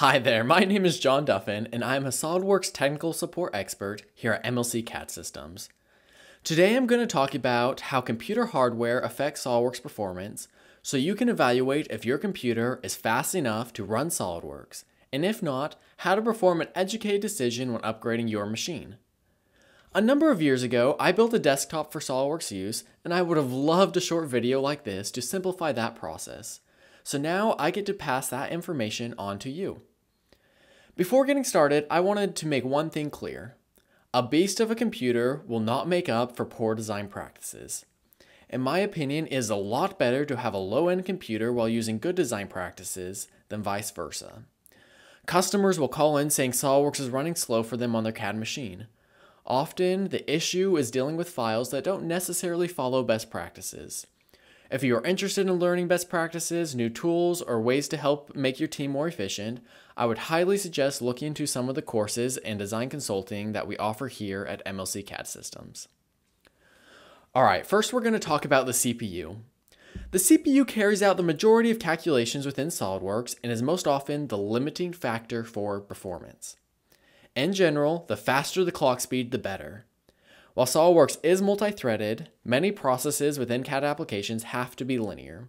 Hi there, my name is John Duffin, and I'm a SOLIDWORKS technical support expert here at MLC CAD Systems. Today I'm going to talk about how computer hardware affects SOLIDWORKS performance so you can evaluate if your computer is fast enough to run SOLIDWORKS, and if not, how to perform an educated decision when upgrading your machine. A number of years ago, I built a desktop for SOLIDWORKS use, and I would have loved a short video like this to simplify that process. So now I get to pass that information on to you. Before getting started, I wanted to make one thing clear. A beast of a computer will not make up for poor design practices. In my opinion, it is a lot better to have a low-end computer while using good design practices than vice versa. Customers will call in saying SOLIDWORKS is running slow for them on their CAD machine. Often, the issue is dealing with files that don't necessarily follow best practices. If you are interested in learning best practices, new tools, or ways to help make your team more efficient, I would highly suggest looking into some of the courses and design consulting that we offer here at MLC CAD Systems. All right, first we're going to talk about the CPU. The CPU carries out the majority of calculations within SOLIDWORKS and is most often the limiting factor for performance. In general, the faster the clock speed, the better. While SOLIDWORKS is multi-threaded, many processes within CAD applications have to be linear.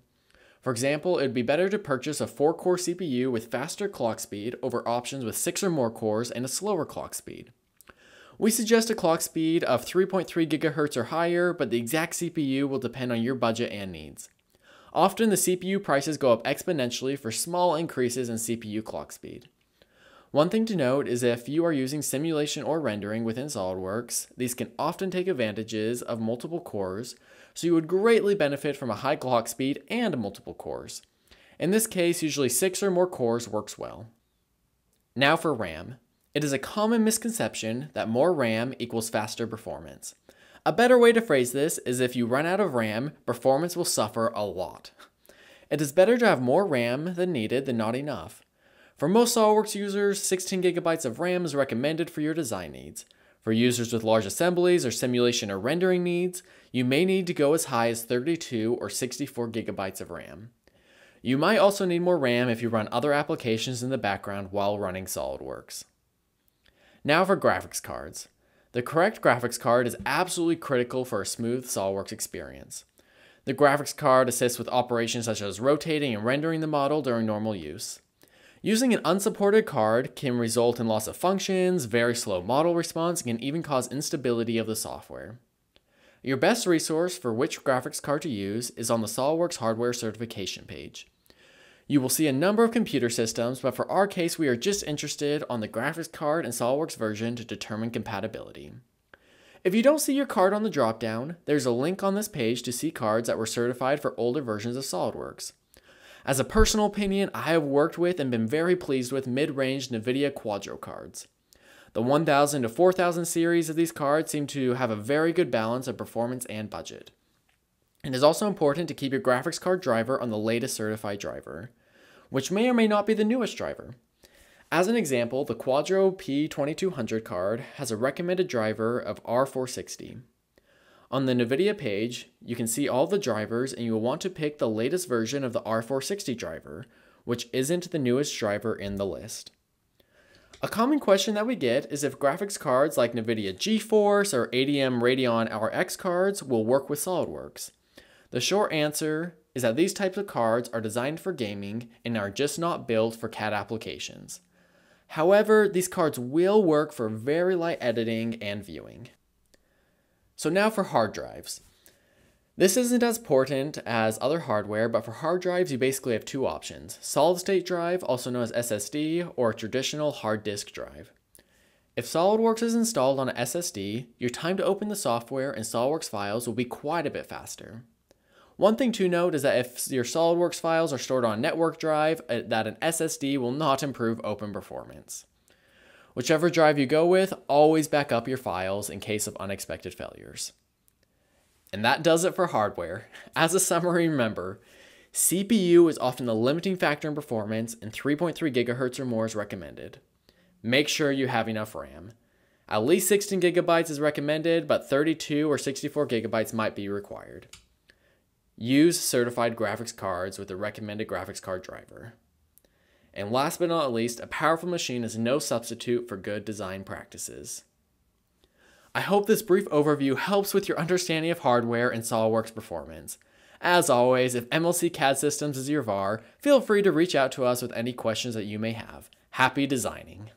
For example, it would be better to purchase a 4-core CPU with faster clock speed over options with 6 or more cores and a slower clock speed. We suggest a clock speed of 3.3 GHz or higher, but the exact CPU will depend on your budget and needs. Often the CPU prices go up exponentially for small increases in CPU clock speed. One thing to note is if you are using simulation or rendering within SOLIDWORKS, these can often take advantages of multiple cores, so you would greatly benefit from a high clock speed and multiple cores. In this case, usually six or more cores works well. Now for RAM. It is a common misconception that more RAM equals faster performance. A better way to phrase this is if you run out of RAM, performance will suffer a lot. It is better to have more RAM than needed than not enough. For most SOLIDWORKS users, 16 gigabytes of RAM is recommended for your design needs. For users with large assemblies or simulation or rendering needs, you may need to go as high as 32 or 64 gigabytes of RAM. You might also need more RAM if you run other applications in the background while running SOLIDWORKS. Now for graphics cards. The correct graphics card is absolutely critical for a smooth SOLIDWORKS experience. The graphics card assists with operations such as rotating and rendering the model during normal use. Using an unsupported card can result in loss of functions, very slow model response, and can even cause instability of the software. Your best resource for which graphics card to use is on the SOLIDWORKS hardware certification page. You will see a number of computer systems, but for our case, we are just interested on the graphics card and SOLIDWORKS version to determine compatibility. If you don't see your card on the dropdown, there's a link on this page to see cards that were certified for older versions of SOLIDWORKS. As a personal opinion, I have worked with and been very pleased with mid-range NVIDIA Quadro cards. The 1000 to 4000 series of these cards seem to have a very good balance of performance and budget. It is also important to keep your graphics card driver on the latest certified driver, which may or may not be the newest driver. As an example, the Quadro P2200 card has a recommended driver of R460. On the NVIDIA page, you can see all the drivers and you will want to pick the latest version of the R460 driver, which isn't the newest driver in the list. A common question that we get is if graphics cards like NVIDIA GeForce or ADM Radeon RX cards will work with SolidWorks. The short answer is that these types of cards are designed for gaming and are just not built for CAD applications. However, these cards will work for very light editing and viewing. So now for hard drives. This isn't as important as other hardware, but for hard drives, you basically have two options, solid state drive, also known as SSD, or traditional hard disk drive. If SOLIDWORKS is installed on an SSD, your time to open the software and SOLIDWORKS files will be quite a bit faster. One thing to note is that if your SOLIDWORKS files are stored on a network drive, uh, that an SSD will not improve open performance. Whichever drive you go with, always back up your files in case of unexpected failures. And that does it for hardware. As a summary, remember, CPU is often the limiting factor in performance and 3.3 GHz or more is recommended. Make sure you have enough RAM. At least 16 gigabytes is recommended, but 32 or 64 gigabytes might be required. Use certified graphics cards with the recommended graphics card driver. And last but not least, a powerful machine is no substitute for good design practices. I hope this brief overview helps with your understanding of hardware and SOLIDWORKS performance. As always, if MLC CAD Systems is your VAR, feel free to reach out to us with any questions that you may have. Happy designing!